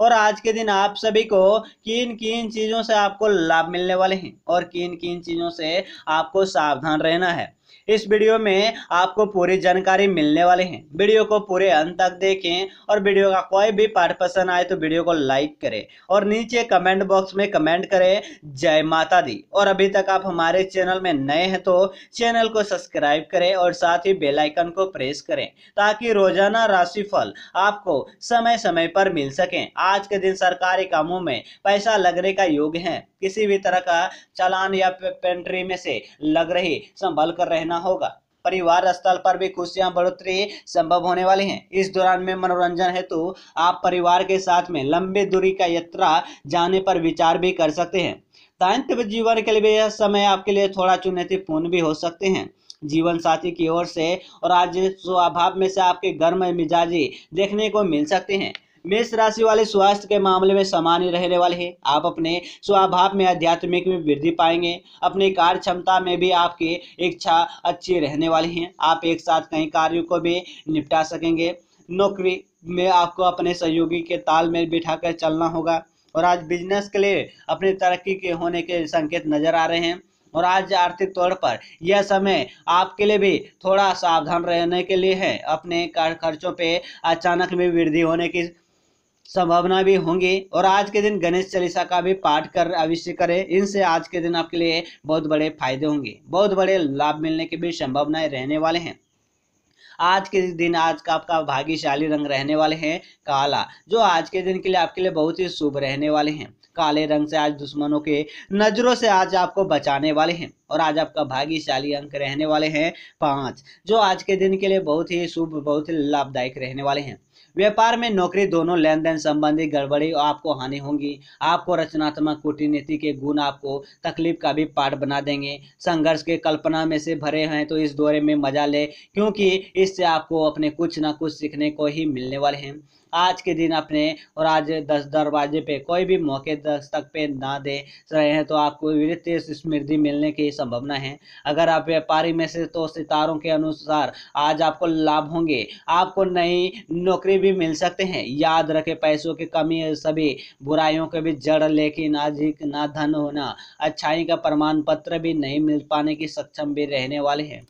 और आज के दिन आप सभी को किन किन चीज़ों से आपको लाभ मिलने वाले हैं और किन किन चीज़ों से आपको सावधान रहना है इस वीडियो में आपको पूरी जानकारी मिलने वाली है वीडियो को पूरे अंत तक देखें और वीडियो का कोई भी पार्ट पसंद आए तो वीडियो को लाइक करें और नीचे कमेंट बॉक्स में कमेंट करें जय माता दी और अभी तक आप हमारे चैनल में नए हैं तो चैनल को सब्सक्राइब करें और साथ ही बेलाइकन को प्रेस करें ताकि रोजाना राशिफल आपको समय समय पर मिल सके आज के दिन सरकारी कामों में पैसा लगने का योग है किसी भी तरह का चालान या पेंट्री में से लग रही संभल कर रहे रहना होगा परिवार स्थल पर भी खुशियां बढ़ोतरी संभव होने वाली हैं इस दौरान में मनोरंजन हेतु आप परिवार के साथ में लंबी दूरी का यात्रा जाने पर विचार भी कर सकते हैं दायित्व जीवन के लिए यह समय आपके लिए थोड़ा चुनौतीपूर्ण भी हो सकते हैं जीवन साथी की ओर से और आज स्वभाव में से आपके गर्म मिजाजी देखने को मिल सकते हैं मेष राशि वाले स्वास्थ्य के मामले में सामान्य रहने वाले हैं आप अपने स्वभाव में आध्यात्मिक में वृद्धि पाएंगे अपने कार्य क्षमता में भी आपकी इच्छा अच्छी रहने वाली है आप एक साथ कई कार्यों को भी निपटा सकेंगे नौकरी में आपको अपने सहयोगी के ताल में बिठा कर चलना होगा और आज बिजनेस के लिए अपनी तरक्की के होने के संकेत नजर आ रहे हैं और आज आर्थिक तौर पर यह समय आपके लिए भी थोड़ा सावधान रहने के लिए है अपने खर्चों पे अचानक में वृद्धि होने की संभावना भी होंगी और आज के दिन गणेश चालीसा का भी पाठ कर अवश्य करें इनसे आज के दिन आपके लिए बहुत बड़े फायदे होंगे बहुत बड़े लाभ मिलने की भी संभावनाएं रहने वाले हैं आज के दिन आज का आपका भाग्यशाली रंग रहने वाले हैं काला जो आज के दिन के लिए आपके लिए बहुत ही शुभ रहने वाले हैं काले रंग से आज दुश्मनों के नजरों से आज आपको बचाने वाले हैं और आज आपका भाग्यशाली अंक रहने वाले हैं पांच जो आज के दिन के लिए बहुत ही शुभ बहुत ही लाभदायक रहने वाले हैं व्यापार में नौकरी दोनों लेन देन संबंधी गड़बड़ी आपको हानि होंगी आपको रचनात्मक कूटनीति के गुण आपको तकलीफ का भी पाठ बना देंगे संघर्ष के कल्पना में से भरे हैं तो इस दौरे में मजा ले क्योंकि इससे आपको अपने कुछ ना कुछ सीखने को ही मिलने वाले हैं आज के दिन अपने और आज दस दरवाजे पे कोई भी मौके दस्तक पे ना दे रहे हैं तो आपको वित्तीय समृद्धि मिलने की संभावना है अगर आप व्यापारी में से तो सितारों के अनुसार आज आपको लाभ होंगे आपको नई नौकरी भी मिल सकते हैं याद रखें पैसों की कमी सभी बुराइयों के भी जड़ लेकिन आज ही ना धन होना अच्छाई का प्रमाण पत्र भी नहीं मिल पाने की सक्षम भी रहने वाले हैं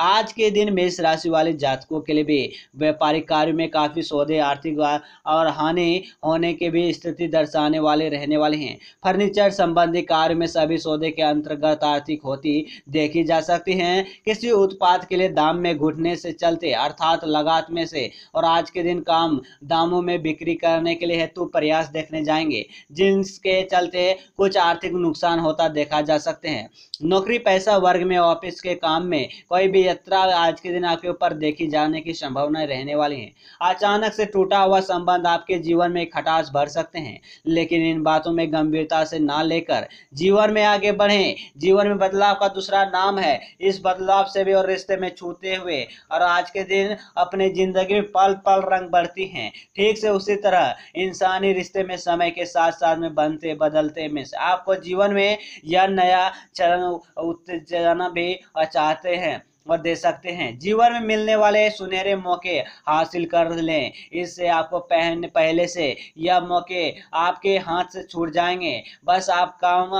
आज के दिन मेष राशि वाले जातकों के लिए भी व्यापारिक कार्य में काफ़ी सौदे आर्थिक और हानि होने की भी स्थिति दर्शाने वाले रहने वाले हैं फर्नीचर संबंधी कार्य में सभी सौदे के अंतर्गत आर्थिक होती देखी जा सकती है किसी उत्पाद के लिए दाम में घुटने से चलते अर्थात लगात में से और आज के दिन काम दामों में बिक्री करने के लिए हेतु प्रयास देखने जाएंगे जिनके चलते कुछ आर्थिक नुकसान होता देखा जा सकते हैं नौकरी पैसा वर्ग में ऑफिस के काम में कोई भी यात्रा आज के दिन आपके ऊपर देखी जाने की संभावनाएं रहने वाली हैं अचानक से टूटा हुआ संबंध आपके जीवन में खटास भर सकते हैं लेकिन इन बातों में गंभीरता से ना लेकर जीवन में आगे बढ़ें जीवन में बदलाव का दूसरा नाम है इस बदलाव से भी और रिश्ते में छूते हुए और आज के दिन अपने जिंदगी में पल पल रंग बढ़ती हैं ठीक से उसी तरह इंसानी रिश्ते में समय के साथ साथ में बनते बदलते में आपको जीवन में यह नया चरण उत्तेजना भी चाहते हैं और दे सकते हैं जीवन में मिलने वाले सुनहरे मौके हासिल कर लें इससे आपको पहन पहले से यह मौके आपके हाथ से छूट जाएंगे बस आप काम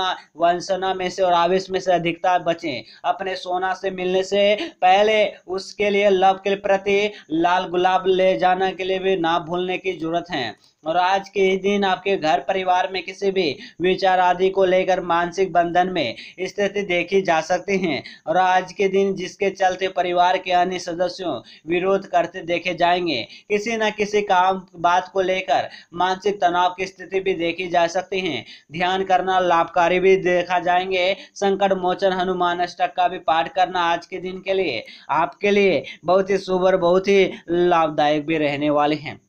वंशना में से और आवेश में से अधिकता बचें अपने सोना से मिलने से पहले उसके लिए लव के प्रति लाल गुलाब ले जाने के लिए भी ना भूलने की जरूरत है और आज के ही दिन आपके घर परिवार में किसी भी विचार आदि को लेकर मानसिक बंधन में स्थिति देखी जा सकती है और आज के दिन जिसके चलते परिवार के अन्य सदस्यों विरोध करते देखे जाएंगे किसी न किसी काम बात को लेकर मानसिक तनाव की स्थिति भी देखी जा सकती है ध्यान करना लाभकारी भी देखा जाएंगे संकट मोचन हनुमान अष्टक का भी पाठ करना आज के दिन के लिए आपके लिए बहुत ही शुभ और बहुत ही लाभदायक भी रहने वाले हैं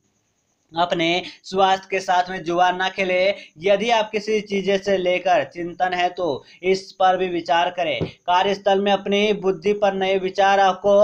अपने स्वास्थ्य के साथ में जुआ ना खेले यदि आप किसी चीज़ से लेकर चिंतन है तो इस पर भी विचार करें कार्यस्थल में अपनी बुद्धि पर नए विचार आपको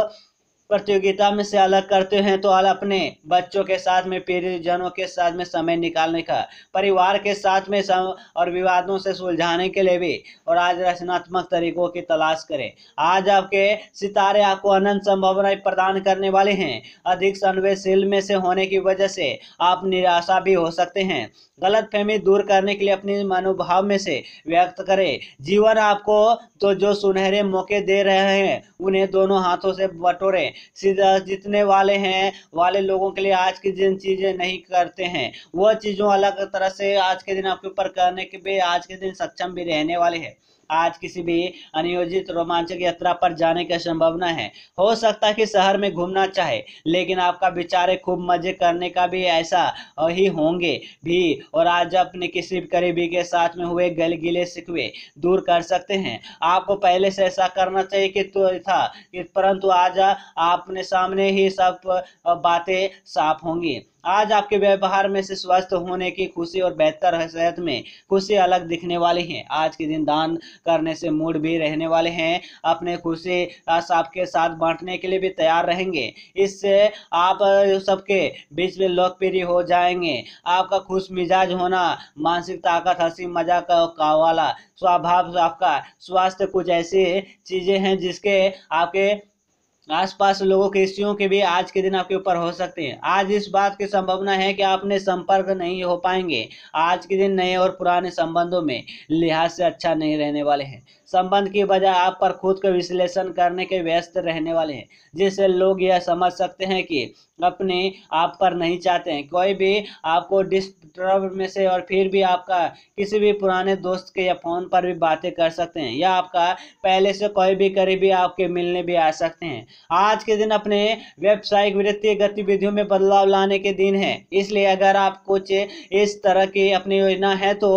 प्रतियोगिता में से अलग करते हैं तो अपने बच्चों के साथ में परिजनों के साथ में समय निकालने का परिवार के साथ में सम और विवादों से सुलझाने के लिए भी और आज रचनात्मक तरीकों की तलाश करें आज आपके सितारे आपको अनंत संभावनाएं प्रदान करने वाले हैं अधिक संवेदशील में से होने की वजह से आप निराशा भी हो सकते हैं गलत फहमी दूर करने के लिए अपने मनोभाव में से व्यक्त करें जीवन आपको तो जो सुनहरे मौके दे रहे हैं उन्हें दोनों हाथों से बटोरें सीधा जितने वाले हैं वाले लोगों के लिए आज की जिन चीज़ें नहीं करते हैं वह चीज़ों अलग तरह से आज के दिन आपके ऊपर करने के भी आज के दिन सक्षम भी रहने वाले हैं आज किसी भी अनियोजित रोमांचक यात्रा पर जाने की संभावना है हो सकता है कि शहर में घूमना चाहे लेकिन आपका विचार है खूब मजे करने का भी ऐसा ही होंगे भी और आज अपने किसी करीबी के साथ में हुए गल गिले सिकवे दूर कर सकते हैं आपको पहले से ऐसा करना चाहिए कि तो था कि परंतु आज आपने सामने ही सब बातें साफ होंगी आज आपके व्यवहार में से स्वस्थ होने की खुशी और बेहतर सेहत में खुशी अलग दिखने वाली है आज के दिन दान करने से मूड भी रहने वाले हैं अपने खुशी सबके साथ बांटने के लिए भी तैयार रहेंगे इससे आप सबके बीच में लोकप्रिय हो जाएंगे आपका खुश मिजाज होना मानसिक ताकत हंसी मजाक का वाला स्वभाव आपका स्वास्थ्य कुछ ऐसी चीज़ें हैं जिसके आपके आसपास लोगों के इश्यूओं के भी आज के दिन आपके ऊपर हो सकते हैं आज इस बात की संभावना है कि आपने संपर्क नहीं हो पाएंगे आज के दिन नए और पुराने संबंधों में लिहाज से अच्छा नहीं रहने वाले हैं संबंध की बजाय आप पर खुद का विश्लेषण करने के व्यस्त रहने वाले हैं जिससे लोग यह समझ सकते हैं कि अपने आप पर नहीं चाहते हैं कोई भी आपको डिस्टर्ब में से और फिर भी आपका किसी भी पुराने दोस्त के या फ़ोन पर भी बातें कर सकते हैं या आपका पहले से कोई भी करीबी आपके मिलने भी आ सकते हैं आज के दिन अपने व्यावसायिक वित्तीय गतिविधियों में बदलाव लाने के दिन है इसलिए अगर आप कुछ इस तरह की अपनी योजना है तो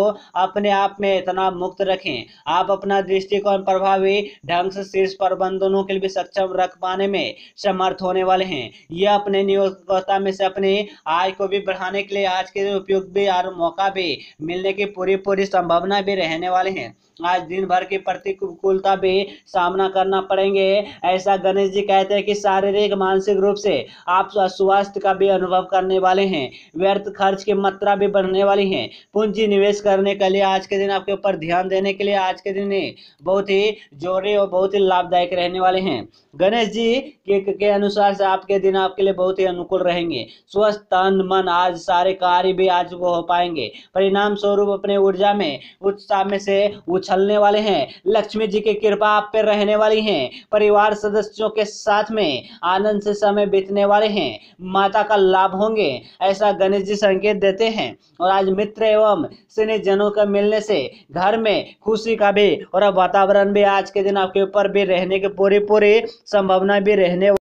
अपने आप में तनाव मुक्त रखें आप अपना दृष्टि दृष्टिकोण प्रभावी ढंग से शीर्ष प्रबंधनों के लिए सक्षम रख पाने में समर्थ होने वाले हैं यह अपने नियोक्ता में से अपने आय को भी बढ़ाने के लिए आज के उपयोग भी और मौका भी मिलने की पूरी पूरी संभावना भी रहने वाले हैं आज दिन भर की प्रतिकूलता भी सामना करना पड़ेंगे ऐसा गणेश जी कहते हैं कि शारीरिक मानसिक रूप से आप स्वास्थ्य का भी अनुभव करने वाले हैं व्यर्थ खर्च की मात्रा भी बढ़ने वाली है पूंजी निवेश करने के लिए आज के दिन आपके ऊपर ध्यान देने के लिए आज के दिन बहुत ही जोरे और बहुत ही लाभदायक रहने वाले हैं गणेश जी के, के अनुसार से आपके दिन आपके लिए बहुत ही अनुकूल रहेंगे स्वस्थ तन मन आज सारे कार्य भी आज वो हो पाएंगे परिणाम स्वरूप अपने ऊर्जा में उत्साह में से उच्च उछलने वाले हैं लक्ष्मी जी की कृपा आप पर रहने वाली है परिवार सदस्यों के साथ में आनंद से समय बीतने वाले हैं माता का लाभ होंगे ऐसा गणेश जी संकेत देते हैं और आज मित्र एवं स्नेह जनों का मिलने से घर में खुशी का भी और वातावरण भी आज के दिन आपके ऊपर भी रहने की पूरी पूरी संभावना भी रहने